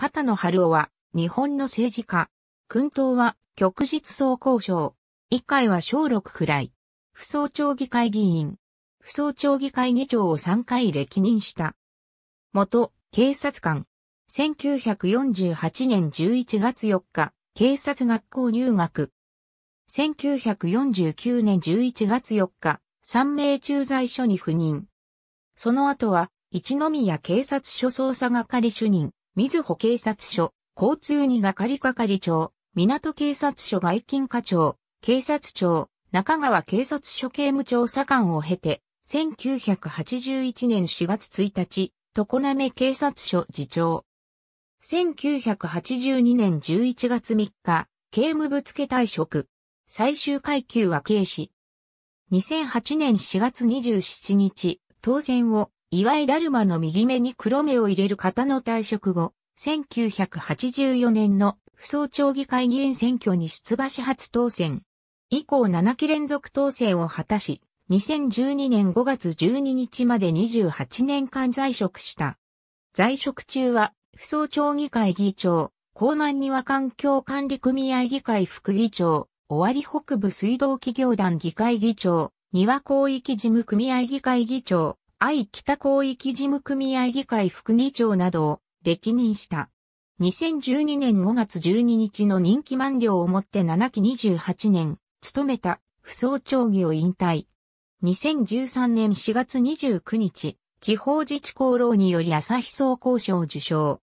片野春夫は、日本の政治家。君党は、旭日総交渉。一回は小六くらい。不総長議会議員。不総長議会議長を3回歴任した。元、警察官。1948年11月4日、警察学校入学。1949年11月4日、三名駐在所に赴任。その後は、一宮警察署捜査係主任。水保警察署、交通に係係長、港警察署外勤課長、警察庁、中川警察署刑務調査官を経て、1981年4月1日、常滑警察署次長。1982年11月3日、刑務ぶつけ退職。最終階級は警視。2008年4月27日、当選を、岩井だるまの右目に黒目を入れる方の退職後、1984年の不総町議会議員選挙に出馬し初当選。以降7期連続当選を果たし、2012年5月12日まで28年間在職した。在職中は、不総町議会議長、港南庭環境管理組合議会副議長、尾張北部水道企業団議会議長、庭広域事務組合議会議長、愛北広域事務組合議会副議長などを歴任した。2012年5月12日の任期満了をもって7期28年、務めた、不走町議を引退。2013年4月29日、地方自治功労により朝日総渉を受賞。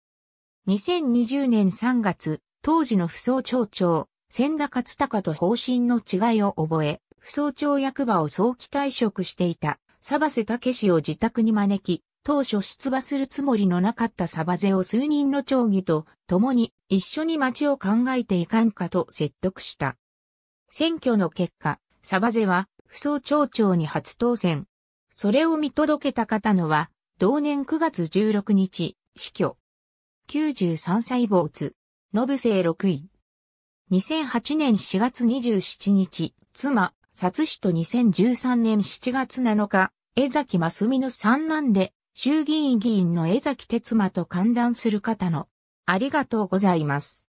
2020年3月、当時の不走町長、千田勝隆と方針の違いを覚え、不走町役場を早期退職していた、佐瀬武氏を自宅に招き、当初出馬するつもりのなかったサバゼを数人の町議と共に一緒に町を考えていかんかと説得した。選挙の結果、サバゼは、不総町長に初当選。それを見届けた方のは、同年9月16日、死去。93歳坊津、信生6位。2008年4月27日、妻、殺死と2013年7月7日、江崎真澄の三男で、衆議院議員の江崎哲馬と歓談する方の、ありがとうございます。